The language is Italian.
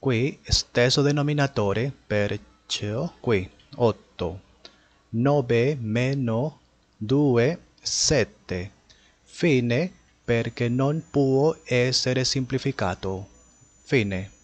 qui stesso denominatore, perciò qui 8, 9 meno 2, 7. Fine perché non può essere semplificato. Fine.